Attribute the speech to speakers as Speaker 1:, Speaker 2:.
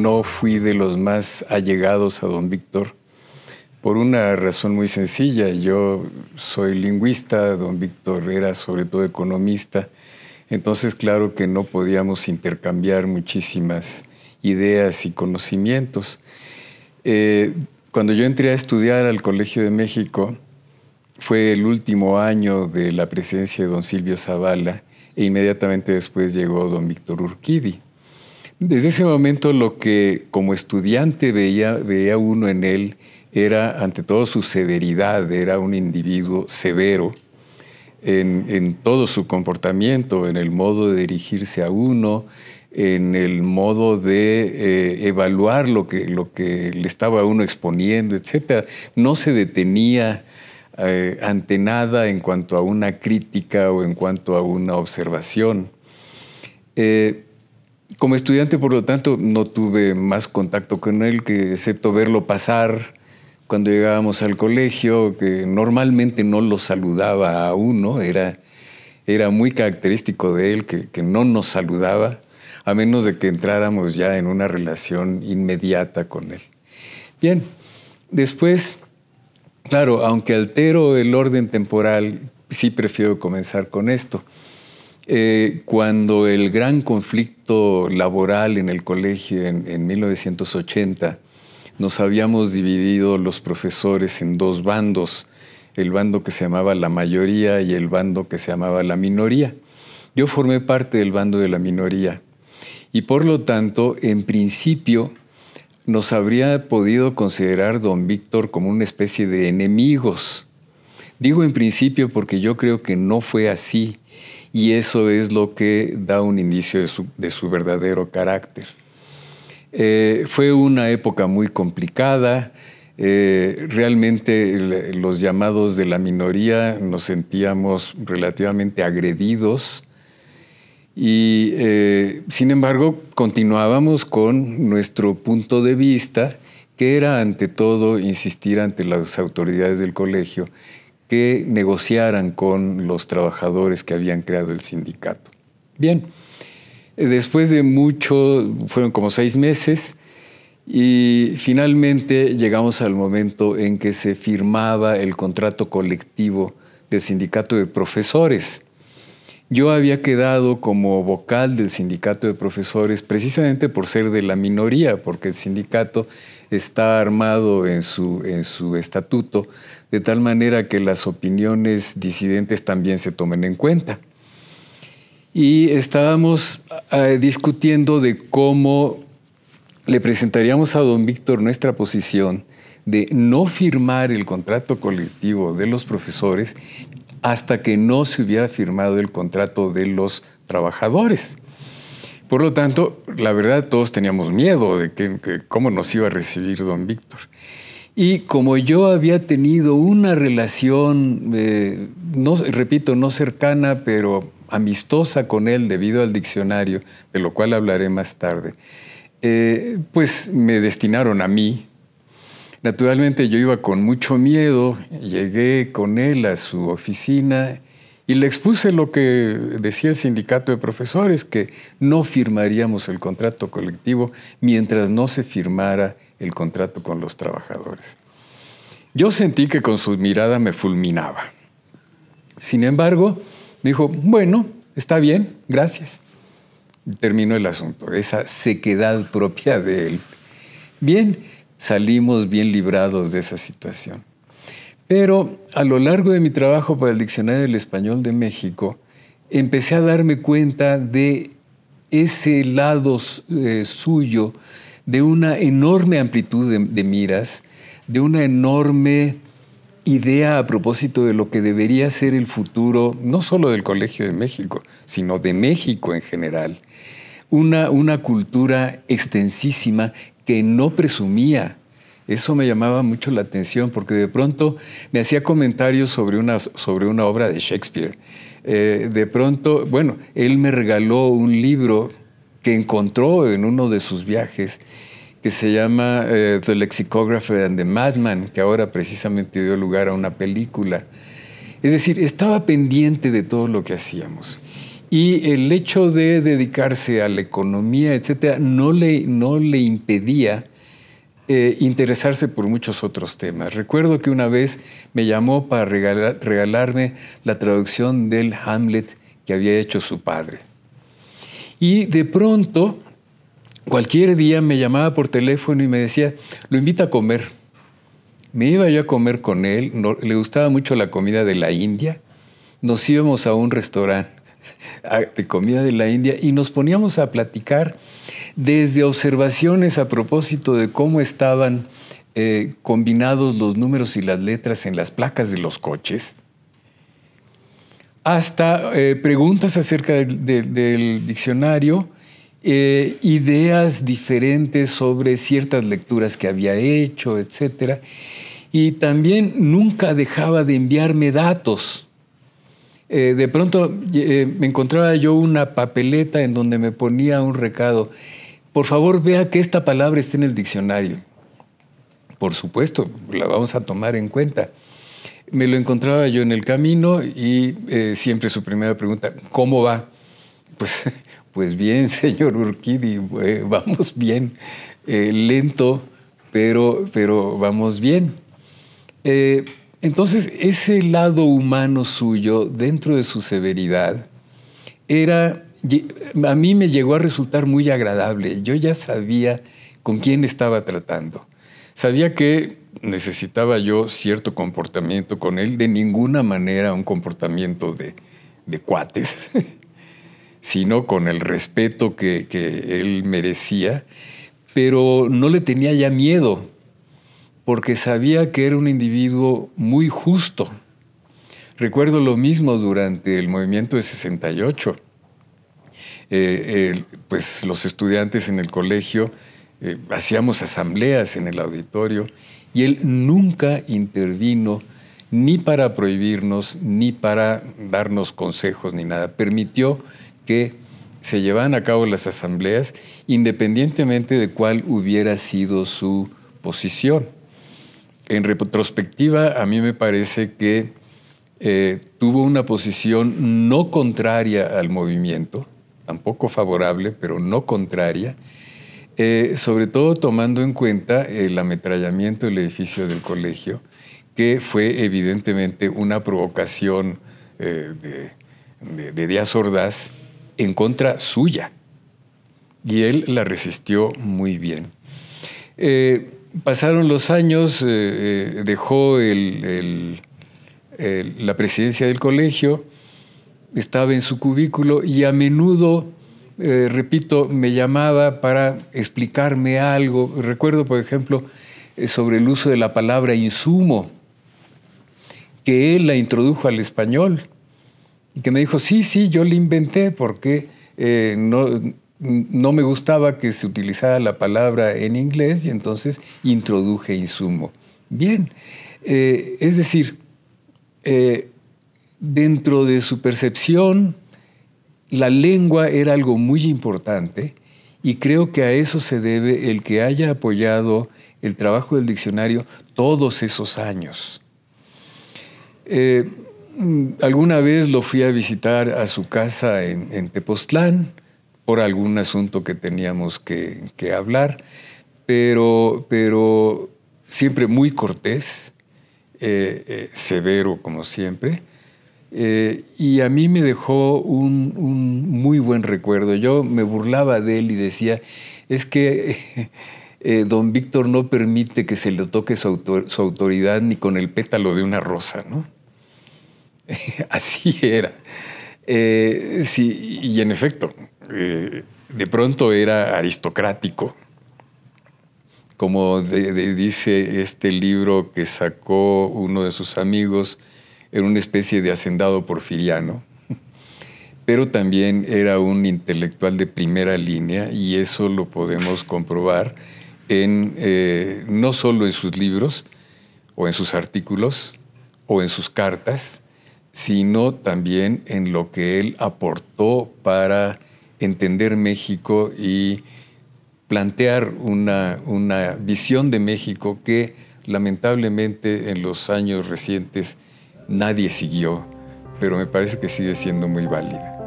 Speaker 1: no fui de los más allegados a don Víctor por una razón muy sencilla. Yo soy lingüista, don Víctor era sobre todo economista, entonces claro que no podíamos intercambiar muchísimas ideas y conocimientos. Eh, cuando yo entré a estudiar al Colegio de México, fue el último año de la presencia de don Silvio Zavala e inmediatamente después llegó don Víctor Urquidi. Desde ese momento lo que como estudiante veía, veía uno en él era ante todo su severidad, era un individuo severo en, todo su comportamiento, en el modo de dirigirse a uno, en el modo de eh, evaluar lo que, lo que le estaba uno exponiendo, etc. No se detenía eh, ante nada en cuanto a una crítica o en cuanto a una observación. Eh, como estudiante, por lo tanto, no tuve más contacto con él que excepto verlo pasar cuando llegábamos al colegio, que normalmente no lo saludaba a uno, era, muy característico de él que, que no nos saludaba, a menos de que entráramos ya en una relación inmediata con él. Bien, después, claro, aunque altero el orden temporal, sí prefiero comenzar con esto. Eh, cuando el gran conflicto laboral en el colegio en, en 1980, nos habíamos dividido los profesores en dos bandos, el bando que se llamaba la mayoría y el bando que se llamaba la minoría. Yo formé parte del bando de la minoría y por lo tanto, en principio, nos habría podido considerar don Víctor como una especie de enemigos. Digo en principio porque yo creo que no fue así y eso es lo que da un indicio de su, verdadero carácter. Eh, fue una época muy complicada. Eh, realmente los llamados de la minoría nos sentíamos relativamente agredidos y eh, sin embargo continuábamos con nuestro punto de vista que era ante todo insistir ante las autoridades del colegio que negociaran con los trabajadores que habían creado el sindicato. Bien, eh, después de mucho, fueron como seis meses, y finalmente llegamos al momento en que se firmaba el contrato colectivo del sindicato de profesores. Yo había quedado como vocal del sindicato de profesores precisamente por ser de la minoría, porque el sindicato está armado en su, estatuto, de tal manera que las opiniones disidentes también se tomen en cuenta. Y estábamos ah, discutiendo de cómo le presentaríamos a don Víctor nuestra posición de no firmar el contrato colectivo de los profesores hasta que no se hubiera firmado el contrato de los trabajadores. Por lo tanto, la verdad, todos teníamos miedo de que, cómo nos iba a recibir don Víctor. Y como yo había tenido una relación, eh, no, repito, no cercana, pero amistosa con él debido al diccionario, de lo cual hablaré más tarde, eh, pues me destinaron a mí. Naturalmente yo iba con mucho miedo, llegué con él a su oficina y le expuse lo que decía el sindicato de profesores, que no firmaríamos el contrato colectivo mientras no se firmara el contrato con los trabajadores. Yo sentí que con su mirada me fulminaba. Sin embargo, me dijo, bueno, está bien, gracias. Terminó el asunto, esa sequedad propia de él. Bien, salimos bien librados de esa situación. Pero a lo largo de mi trabajo para el Diccionario del Español de México, empecé a darme cuenta de ese lado eh, suyo, de una enorme amplitud de, miras, de una enorme idea a propósito de lo que debería ser el futuro, no solo del Colegio de México, sino de México en general. una cultura extensísima que no presumía eso me llamaba mucho la atención porque de pronto me hacía comentarios sobre una, sobre una obra de Shakespeare. Eh, de pronto, bueno, él me regaló un libro que encontró en uno de sus viajes que se llama eh, The Lexicographer and the Madman, que ahora precisamente dio lugar a una película. Es decir, estaba pendiente de todo lo que hacíamos. Y el hecho de dedicarse a la economía, etcétera, no le, no le impedía eh, interesarse por muchos otros temas. Recuerdo que una vez me llamó para regalarme la traducción del Hamlet que había hecho su padre. Y de pronto, cualquier día me llamaba por teléfono y me decía, lo invita a comer. Me iba yo a comer con él, le gustaba mucho la comida de la India. Nos íbamos a un restaurante de comida de la India y nos poníamos a platicar desde observaciones a propósito de cómo estaban eh, combinados los números y las letras en las placas de los coches, hasta eh, preguntas acerca del, diccionario, eh, ideas diferentes sobre ciertas lecturas que había hecho, etc. Y también nunca dejaba de enviarme datos. de pronto me encontraba yo una papeleta en donde me ponía un recado por favor vea que esta palabra está en el diccionario. Por supuesto, la vamos a tomar en cuenta. Me lo encontraba yo en el camino y eh, siempre su primera pregunta, ¿cómo va? Pues, pues bien, señor Urquidi, eh, vamos bien, eh, lento, pero, pero vamos bien. entonces, ese lado humano suyo, dentro de su severidad, era a mí me llegó a resultar muy agradable. Yo ya sabía con quién estaba tratando. Sabía que necesitaba yo cierto comportamiento con él, de ninguna manera un comportamiento de, cuates, sino con el respeto que, que él merecía, pero no le tenía ya miedo, porque sabía que era un individuo muy justo. Recuerdo lo mismo durante el movimiento de 68 eh, pues los estudiantes en el colegio eh, hacíamos asambleas en el auditorio y él nunca intervino ni para prohibirnos, ni para darnos consejos, ni nada. Permitió que se llevaran a cabo las asambleas independientemente de cuál hubiera sido su posición. En retrospectiva, a mí me parece que eh, tuvo una posición no contraria al movimiento, tampoco favorable, pero no contraria, eh, sobre todo tomando en cuenta el ametrallamiento del edificio del colegio, que fue evidentemente una provocación eh, de, Díaz Ordaz en contra suya. Y él la resistió muy bien. Eh, pasaron los años, dejó la presidencia del colegio, estaba en su cubículo y a menudo, eh, repito, me llamaba para explicarme algo. Recuerdo, por ejemplo, eh, sobre el uso de la palabra insumo, que él la introdujo al español, y que me dijo, sí, sí, yo la inventé porque eh, no, me gustaba que se utilizara la palabra en inglés y entonces introduje insumo. Bien, es decir, dentro de su percepción, la lengua era algo muy importante y creo que a eso se debe el que haya apoyado el trabajo del diccionario todos esos años. Eh, alguna vez lo fui a visitar a su casa en, Tepoztlán por algún asunto que teníamos que, hablar, pero, siempre muy cortés, eh, eh, severo como siempre, eh, y a mí me dejó un, muy buen recuerdo. Yo me burlaba de él y decía, es que eh, don Víctor no permite que se le toque su, autoridad ni con el pétalo de una rosa, ¿no? Así era. Eh, y en efecto, de pronto era aristocrático. Como dice este libro que sacó uno de sus amigos, era una especie de hacendado porfiriano, pero también era un intelectual de primera línea y eso lo podemos comprobar en, eh, no solo en sus libros o en sus artículos o en sus cartas, sino también en lo que él aportó para entender México y plantear una, una visión de México que lamentablemente en los años recientes nadie siguió, pero me parece que sigue siendo muy válida.